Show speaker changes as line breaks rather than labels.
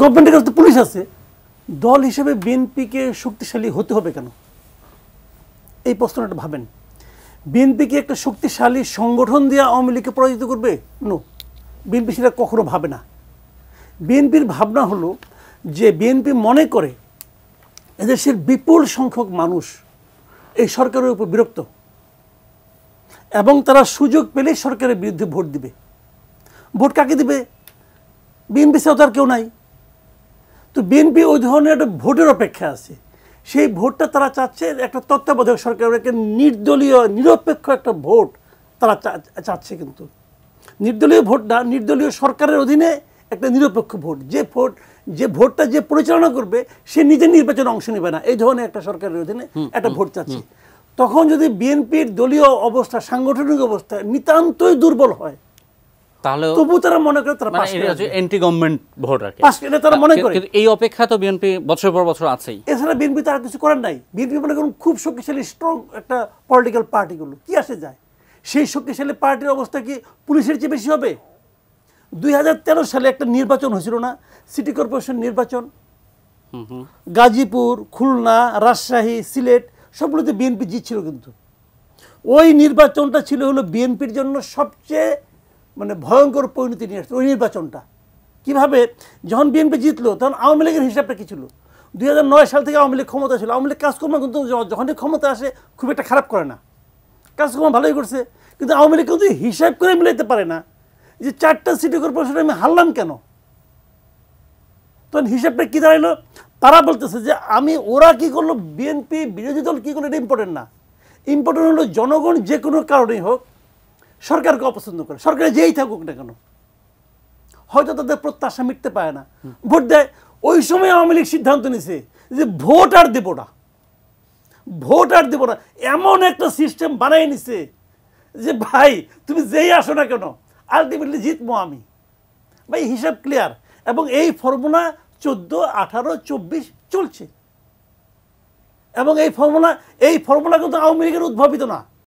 গভর্নমেন্টের কাছে তো পুলিশ আছে দল হিসেবে বিএনপিকে শক্তিশালী হতে হবে কেন এই প্রশ্নটা ভাবেন বিএনপিকে একটা শক্তিশালী সংগঠন দিয়ে আওয়ামী লীগকে পরাজিত করবে নো বিএনপি সেটা কখনো ভাবে না বিএনপির ভাবনা হলো যে বিএনপি মনে করে এদেশের বিপুল সংখ্যক মানুষ এই সরকারের উপর বিরক্ত এবং তারা সুযোগ পেলেই সরকারের বিরুদ্ধে ভোট দিবে ভোট কাকে দিবে বিএনপি ছাড়াও তার কেউ নাই তো বিএনপি ওই ধরনের একটা ভোটের অপেক্ষা আছে সেই ভোটটা তারা চাচ্ছে একটা তত্ত্বাবধায়ক সরকার একটা নির্দলীয় নিরপেক্ষ একটা ভোট তারা চাচ্ছে কিন্তু নির্দলীয় ভোট না নির্দলীয় সরকারের অধীনে একটা নিরপেক্ষ ভোট যে ভোট যে ভোটটা যে পরিচালনা করবে সে নিজে নির্বাচনে অংশ নেবে না এই ধরনের একটা সরকারের অধীনে একটা ভোট চাচ্ছে তখন যদি বিএনপির দলীয় অবস্থা সাংগঠনিক অবস্থা নিতান্তই দুর্বল হয় তাহলে তবু তারা মনে করে তারা মানে পাশ করে এন্টি গভর্নমেন্ট ভোট রাখে পাশ করে তারা মনে করে এই অপেক্ষা তো বিএনপি বছর পর বছর আছেই এছাড়া বিএনপি তারা কিছু করার নাই বিএনপি মনে করুন খুব শক্তিশালী স্ট্রং একটা পলিটিক্যাল পার্টিগুলো কি আসে যায় সেই শক্তিশালী পার্টির অবস্থা কি পুলিশের চেয়ে বেশি হবে দুই সালে একটা নির্বাচন হয়েছিল না সিটি কর্পোরেশন নির্বাচন গাজীপুর খুলনা রাজশাহী সিলেট সবগুলোতে বিএনপি জিতছিল কিন্তু ওই নির্বাচনটা ছিল হলো বিএনপির জন্য সবচেয়ে মানে ভয়ঙ্কর পরিণতি নিয়ে আসছে ওই নির্বাচনটা কীভাবে যখন বিএনপি জিতলো তখন আওয়ামী লীগের হিসাবটা কী ছিল দুই সাল থেকে আওয়ামী লীগ ক্ষমতা ছিল আওয়ামী লীগ কাজকর্ম কিন্তু যখনই ক্ষমতা আসে খুব একটা খারাপ করে না কাজকর্ম ভালোই করছে কিন্তু আওয়ামী লীগ কিন্তু হিসাব করে মিলাইতে পারে না যে চারটা সিটি কর্পোরেশনে আমি হারলাম কেন তখন হিসাবটা কী দাঁড়াইলো তারা বলতেছে যে আমি ওরা কি করলো বিএনপি বিরোধী দল কী করলো এটা ইম্পর্টেন্ট না ইম্পর্টেন্ট হলো জনগণ যে কোনো কারণেই হোক সরকারকে অপছন্দ করে সরকারে যেই থাকুক না কেন হয়তো তাদের প্রত্যাশা মিটতে পায় না ভোট দেয় ওই সময় আওয়ামী লীগ সিদ্ধান্ত নিছে যে ভোট আর দেবো না ভোট আর দেবো না এমন একটা সিস্টেম বানাই নিছে যে ভাই তুমি যেই আসো না কেন আলটিমেটলি জিতবো আমি ভাই হিসাব ক্লিয়ার এবং এই ফর্মুলা চোদ্দ আঠারো চব্বিশ চলছে এবং এই ফর্মুলা এই ফর্মুলা কিন্তু আওয়ামী লীগের উদ্ভাবিত না